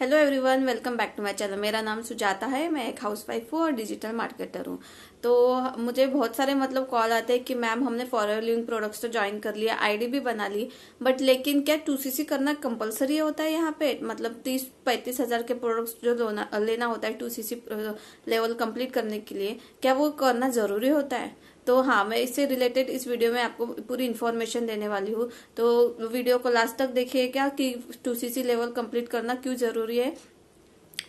hello everyone welcome back to my channel मेरा नाम सुजाता है मैं एक हाउसवाइफ हूँ और डिजिटल मार्केटर हूँ तो मुझे बहुत सारे मतलब कॉल आते हैं कि मैम हमने फॉरवर लिविंग प्रोडक्ट्स तो ज्वाइन कर लिया आईडी भी बना ली बट लेकिन क्या टू सी सी करना कंपलसरी होता है यहाँ पे मतलब तीस पैंतीस हज़ार के प्रोडक्ट्स जो लेना होता है two C C level complete करने के लिए क्या वो करना ज़रूरी होता है तो हाँ मैं इससे रिलेटेड इस वीडियो में आपको पूरी इन्फॉर्मेशन देने वाली हूँ तो वीडियो को लास्ट तक देखिए क्या कि टू लेवल कंप्लीट करना क्यों जरूरी है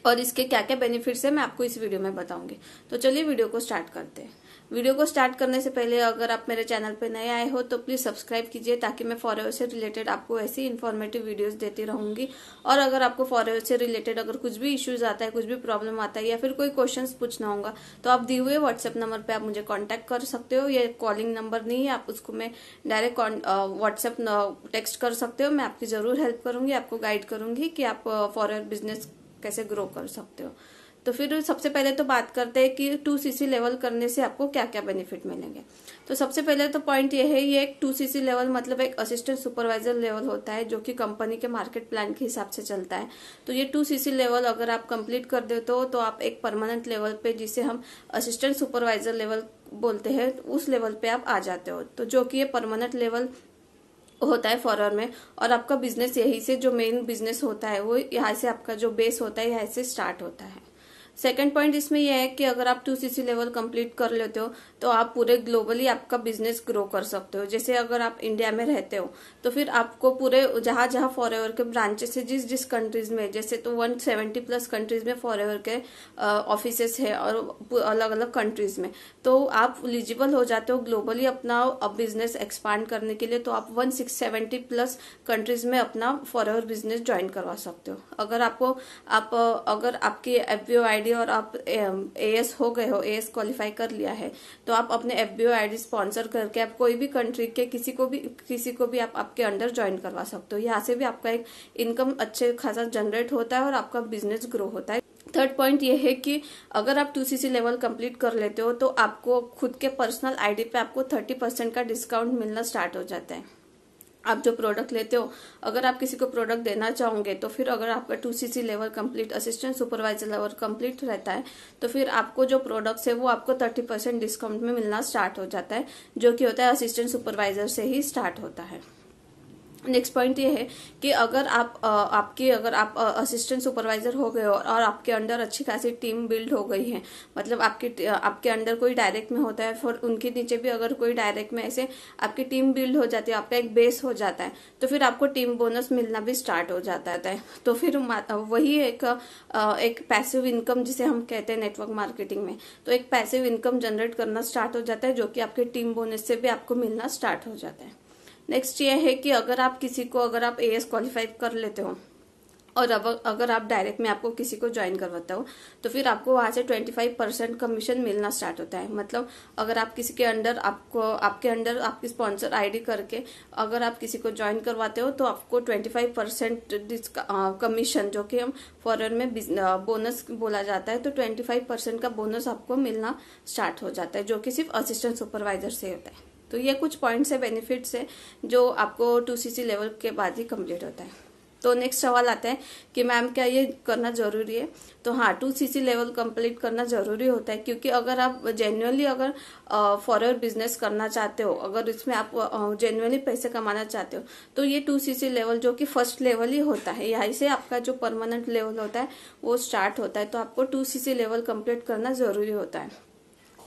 और इसके क्या क्या बेनिफिट्स है मैं आपको इस वीडियो में बताऊंगी तो चलिए वीडियो को स्टार्ट करते हैं वीडियो को स्टार्ट करने से पहले अगर आप मेरे चैनल पर नए आए हो तो प्लीज़ सब्सक्राइब कीजिए ताकि मैं फॉरेवर से रिलेटेड आपको ऐसी इन्फॉर्मेटिव वीडियोस देती रहूंगी और अगर आपको फॉरेवर से रिलेटेड अगर कुछ भी इश्यूज आता है कुछ भी प्रॉब्लम आता है या फिर कोई क्वेश्चन पूछना होगा तो आप दिए हुए व्हाट्सएप नंबर पर आप मुझे कॉन्टेक्ट कर सकते हो या कॉलिंग नंबर नहीं है आप उसको मैं डायरेक्ट व्हाट्सएप टेक्स्ट कर सकते हो मैं आपकी ज़रूर हेल्प करूंगी आपको गाइड करूंगी कि आप फॉरेवर बिजनेस कैसे ग्रो कर सकते हो तो फिर सबसे पहले तो बात करते हैं कि टू सीसी लेवल करने से आपको क्या क्या बेनिफिट मिलेंगे तो सबसे पहले तो पॉइंट ये है ये एक टू सीसी लेवल मतलब एक असिस्टेंट सुपरवाइजर लेवल होता है जो कि कंपनी के मार्केट प्लान के हिसाब से चलता है तो ये टू सीसी लेवल अगर आप कंप्लीट कर देते हो तो आप एक परमानेंट लेवल पे जिसे हम असिस्टेंट सुपरवाइजर लेवल बोलते हैं तो उस लेवल पे आप आ जाते हो तो जो कि ये परमानेंट लेवल होता है फॉरन में और आपका बिजनेस यही से जो मेन बिजनेस होता है वो यहाँ से आपका जो बेस होता है यहाँ से स्टार्ट होता है सेकेंड पॉइंट इसमें यह है कि अगर आप टू सी लेवल कंप्लीट कर लेते हो तो आप पूरे ग्लोबली आपका बिजनेस ग्रो कर सकते हो जैसे अगर आप इंडिया में रहते हो तो फिर आपको पूरे जहां जहां फॉर के ब्रांचेस है जिस जिस कंट्रीज में जैसे तो वन सेवेंटी प्लस कंट्रीज में फॉर के ऑफिस है और अलग अलग कंट्रीज में तो आप एलिजिबल हो जाते हो ग्लोबली अपना बिजनेस एक्सपांड करने के लिए तो आप one six seventy plus countries में अपना फॉर बिजनेस ज्वाइन करवा सकते हो अगर आपको आप अगर आपकी एफ आई आईडी और आप एएस हो गए हो एएस क्वालिफाई कर लिया है तो आप अपने एफबीओ आईडी स्पॉन्सर करके आप कोई भी कंट्री के किसी को भी किसी को भी आप आपके अंडर ज्वाइन करवा सकते हो यहाँ से भी आपका एक इनकम अच्छे खासा जनरेट होता है और आपका बिजनेस ग्रो होता है थर्ड पॉइंट ये है कि अगर आप टू सी लेवल कंप्लीट कर लेते हो तो आपको खुद के पर्सनल आईडी पे आपको थर्टी परसेंट का डिस्काउंट मिलना स्टार्ट हो जाता है आप जो प्रोडक्ट लेते हो अगर आप किसी को प्रोडक्ट देना चाहोगे तो फिर अगर आपका two C C level complete assistant supervisor level complete रहता है तो फिर आपको जो प्रोडक्ट्स है वो आपको थर्टी परसेंट डिस्काउंट में मिलना स्टार्ट हो जाता है जो कि होता है असिस्टेंट सुपरवाइजर से ही स्टार्ट होता है नेक्स्ट पॉइंट ये है कि अगर आप आ, आपके अगर आप असिस्टेंट सुपरवाइजर हो गए और, और आपके अंडर अच्छी खासी टीम बिल्ड हो गई है मतलब आपके आपके अंडर कोई डायरेक्ट में होता है फिर उनके नीचे भी अगर कोई डायरेक्ट में ऐसे आपकी टीम बिल्ड हो जाती है आपका एक बेस हो जाता है तो फिर आपको टीम बोनस मिलना भी स्टार्ट हो जाता है तो फिर वही एक एक पैसिव इनकम जिसे हम कहते हैं नेटवर्क मार्केटिंग में तो एक पैसिव इनकम जनरेट करना स्टार्ट हो जाता है जो कि आपके टीम बोनस से भी आपको मिलना स्टार्ट हो जाता है नेक्स्ट ये है कि अगर आप किसी को अगर आप ए एस क्वालिफाई कर लेते हो और अब अगर आप डायरेक्ट में आपको किसी को ज्वाइन करवाते हो तो फिर आपको वहाँ से 25 परसेंट कमीशन मिलना स्टार्ट होता है मतलब अगर आप किसी के अंडर आपको आपके अंडर आपकी स्पॉन्सर आईडी करके अगर आप किसी को ज्वाइन करवाते हो तो आपको 25 परसेंट कमीशन जो कि हम फॉरन में बोनस बोला जाता है तो ट्वेंटी परसेंट का बोनस आपको मिलना स्टार्ट हो जाता है जो कि सिर्फ असिस्टेंट सुपरवाइजर से होता है तो ये कुछ पॉइंट्स है बेनिफिट्स है जो आपको टू सी लेवल के बाद ही कम्प्लीट होता है तो नेक्स्ट सवाल आता है कि मैम क्या ये करना जरूरी है तो हाँ टू सीसी लेवल कंप्लीट करना जरूरी होता है क्योंकि अगर आप जेन्युअली अगर फॉरअर बिजनेस करना चाहते हो अगर इसमें आप जेन्युअली पैसे कमाना चाहते हो तो ये टू सीसी लेवल जो कि फर्स्ट लेवल ही होता है यहाँ से आपका जो परमानेंट लेवल होता है वो स्टार्ट होता है तो आपको टू सीसी लेवल कंप्लीट करना जरूरी होता है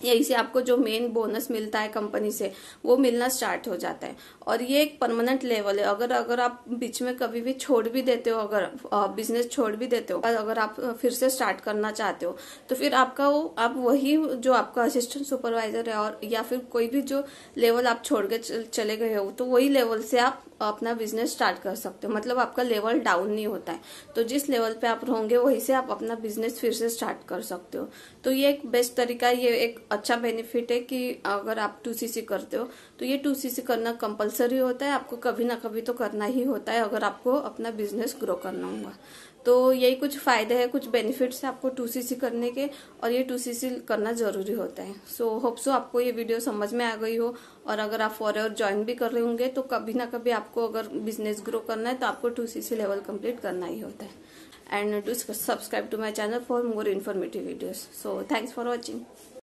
यही से आपको जो मेन बोनस मिलता है कंपनी से वो मिलना स्टार्ट हो जाता है और ये एक परमानेंट लेवल है अगर अगर आप बीच में कभी भी छोड़ भी देते हो अगर बिजनेस छोड़ भी देते हो अगर आप फिर से स्टार्ट करना चाहते हो तो फिर आपका वो आप वही जो आपका असिस्टेंट सुपरवाइजर है और या फिर कोई भी जो लेवल आप छोड़ के चले गए हो तो वही लेवल से आप अपना बिजनेस स्टार्ट कर सकते हो मतलब आपका लेवल डाउन नहीं होता है तो जिस लेवल पे आप रहोगे वहीं से आप अपना बिजनेस फिर से स्टार्ट कर सकते हो तो ये एक बेस्ट तरीका ये एक अच्छा बेनिफिट है कि अगर आप टू सी करते हो तो ये टू सी करना कंपलसरी होता है आपको कभी ना कभी तो करना ही होता है अगर आपको अपना बिजनेस ग्रो करना होगा तो यही कुछ फ़ायदे हैं कुछ बेनिफिट्स हैं आपको टू सी करने के और ये टू सी करना ज़रूरी होता है सो so, होप सो आपको ये वीडियो समझ में आ गई हो और अगर आप फॉर एवर ज्वाइन भी कर रहे होंगे तो कभी ना कभी आपको अगर बिजनेस ग्रो करना है तो आपको टू सी लेवल कंप्लीट करना ही होता है and to subscribe to my channel for more informative videos so thanks for watching